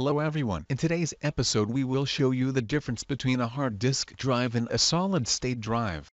hello everyone. In today's episode we will show you the difference between a hard disk drive and a solid state drive.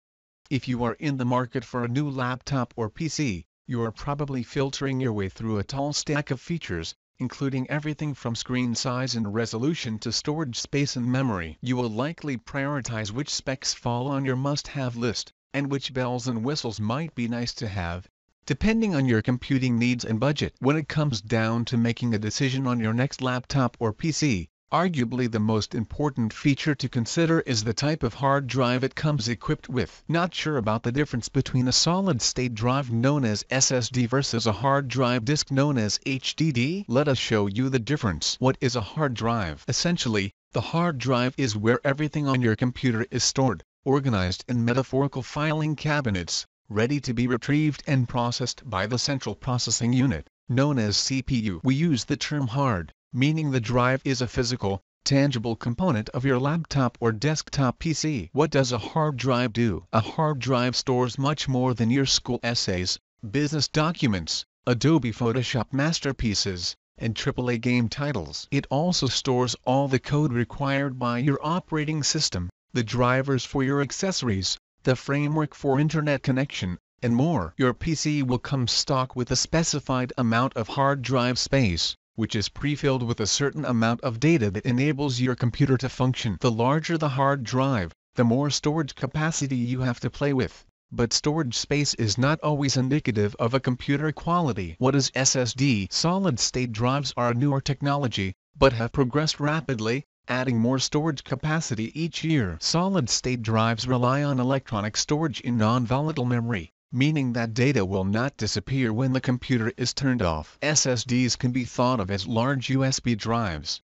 If you are in the market for a new laptop or PC, you are probably filtering your way through a tall stack of features, including everything from screen size and resolution to storage space and memory. You will likely prioritize which specs fall on your must-have list, and which bells and whistles might be nice to have, depending on your computing needs and budget. When it comes down to making a decision on your next laptop or PC, Arguably the most important feature to consider is the type of hard drive it comes equipped with. Not sure about the difference between a solid-state drive known as SSD versus a hard drive disk known as HDD? Let us show you the difference. What is a hard drive? Essentially, the hard drive is where everything on your computer is stored, organized in metaphorical filing cabinets, ready to be retrieved and processed by the central processing unit, known as CPU. We use the term hard, meaning the drive is a physical, tangible component of your laptop or desktop PC. What does a hard drive do? A hard drive stores much more than your school essays, business documents, Adobe Photoshop masterpieces, and AAA game titles. It also stores all the code required by your operating system, the drivers for your accessories, the framework for internet connection, and more. Your PC will come stock with a specified amount of hard drive space, which is pre-filled with a certain amount of data that enables your computer to function. The larger the hard drive, the more storage capacity you have to play with. But storage space is not always indicative of a computer quality. What is SSD? Solid-state drives are a newer technology, but have progressed rapidly, adding more storage capacity each year. Solid-state drives rely on electronic storage in non-volatile memory, meaning that data will not disappear when the computer is turned off. SSDs can be thought of as large USB drives.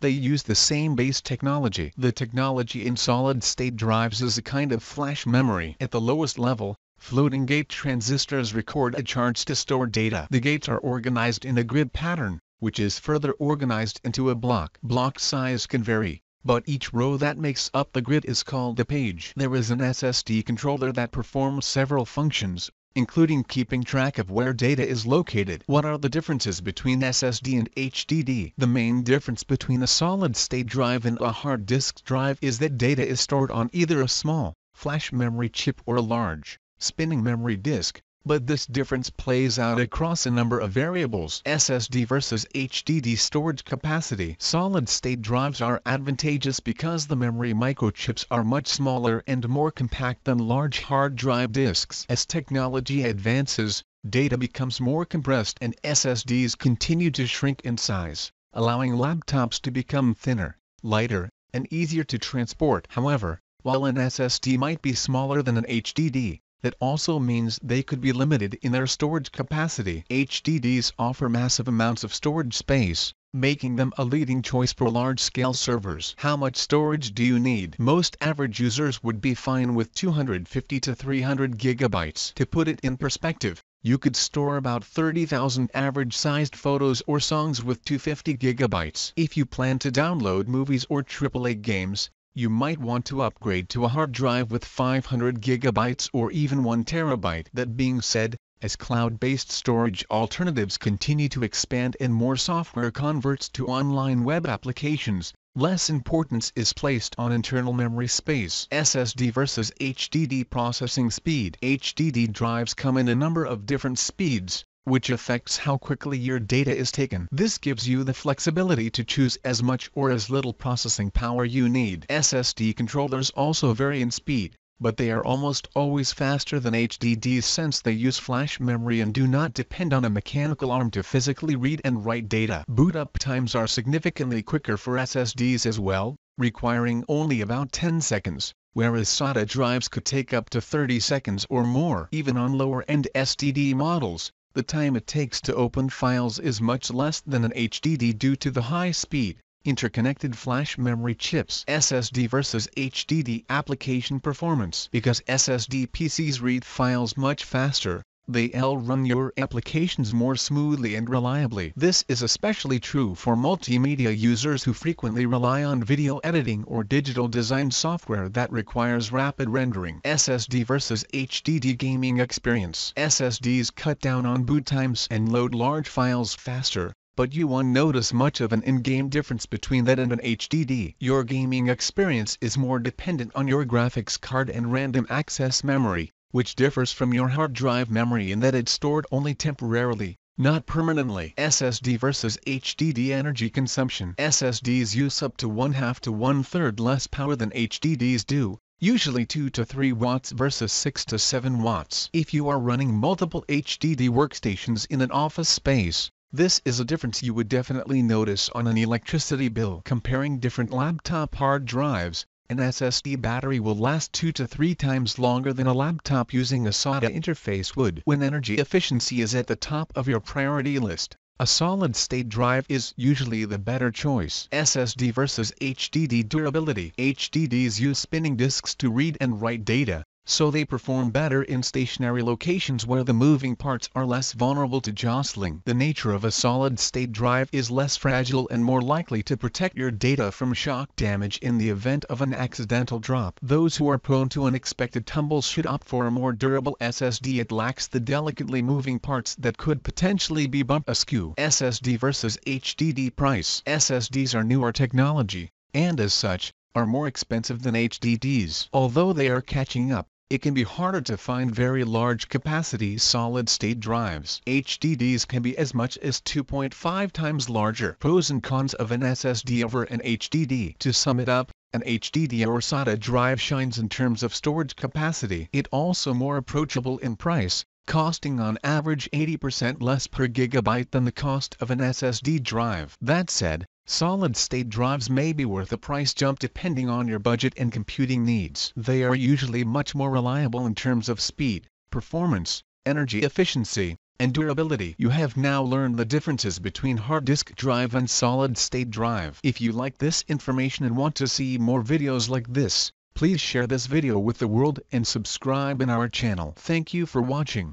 They use the same base technology. The technology in solid-state drives is a kind of flash memory. At the lowest level, floating gate transistors record a charge to store data. The gates are organized in a grid pattern which is further organized into a block. Block size can vary, but each row that makes up the grid is called a page. There is an SSD controller that performs several functions, including keeping track of where data is located. What are the differences between SSD and HDD? The main difference between a solid-state drive and a hard disk drive is that data is stored on either a small, flash memory chip or a large, spinning memory disk but this difference plays out across a number of variables. SSD versus HDD storage capacity. Solid-state drives are advantageous because the memory microchips are much smaller and more compact than large hard drive disks. As technology advances, data becomes more compressed and SSDs continue to shrink in size, allowing laptops to become thinner, lighter, and easier to transport. However, while an SSD might be smaller than an HDD, that also means they could be limited in their storage capacity. HDDs offer massive amounts of storage space, making them a leading choice for large-scale servers. How much storage do you need? Most average users would be fine with 250 to 300 gigabytes. To put it in perspective, you could store about 30,000 average-sized photos or songs with 250 gigabytes. If you plan to download movies or AAA games, you might want to upgrade to a hard drive with 500 gigabytes or even 1 terabyte. That being said, as cloud-based storage alternatives continue to expand and more software converts to online web applications, less importance is placed on internal memory space SSD versus HDD processing speed. HDD drives come in a number of different speeds, which affects how quickly your data is taken. This gives you the flexibility to choose as much or as little processing power you need. SSD controllers also vary in speed, but they are almost always faster than HDDs since they use flash memory and do not depend on a mechanical arm to physically read and write data. Boot up times are significantly quicker for SSDs as well, requiring only about 10 seconds whereas SATA drives could take up to 30 seconds or more. Even on lower-end SDD models, the time it takes to open files is much less than an HDD due to the high-speed, interconnected flash memory chips SSD versus HDD application performance because SSD PCs read files much faster, they'll run your applications more smoothly and reliably. This is especially true for multimedia users who frequently rely on video editing or digital design software that requires rapid rendering. SSD versus HDD gaming experience. SSDs cut down on boot times and load large files faster but you won't notice much of an in-game difference between that and an HDD. Your gaming experience is more dependent on your graphics card and random access memory, which differs from your hard drive memory in that it's stored only temporarily, not permanently. SSD versus HDD energy consumption. SSDs use up to one half to one third less power than HDDs do, usually 2 to 3 watts versus 6 to 7 watts. If you are running multiple HDD workstations in an office space, this is a difference you would definitely notice on an electricity bill. Comparing different laptop hard drives, an SSD battery will last 2 to 3 times longer than a laptop using a SATA interface would. When energy efficiency is at the top of your priority list, a solid-state drive is usually the better choice. SSD versus HDD durability HDDs use spinning disks to read and write data, so they perform better in stationary locations where the moving parts are less vulnerable to jostling. The nature of a solid-state drive is less fragile and more likely to protect your data from shock damage in the event of an accidental drop. Those who are prone to unexpected tumbles should opt for a more durable SSD it lacks the delicately moving parts that could potentially be bumped askew. SSD versus HDD price SSDs are newer technology, and as such, are more expensive than HDDs. Although they are catching up, it can be harder to find very large capacity solid-state drives. HDDs can be as much as 2.5 times larger. Pros and cons of an SSD over an HDD. To sum it up, an HDD or SATA drive shines in terms of storage capacity. It also more approachable in price, costing on average 80% less per gigabyte than the cost of an SSD drive. That said, Solid state drives may be worth a price jump depending on your budget and computing needs. They are usually much more reliable in terms of speed, performance, energy efficiency, and durability. You have now learned the differences between hard disk drive and solid state drive. If you like this information and want to see more videos like this, please share this video with the world and subscribe in our channel. Thank you for watching.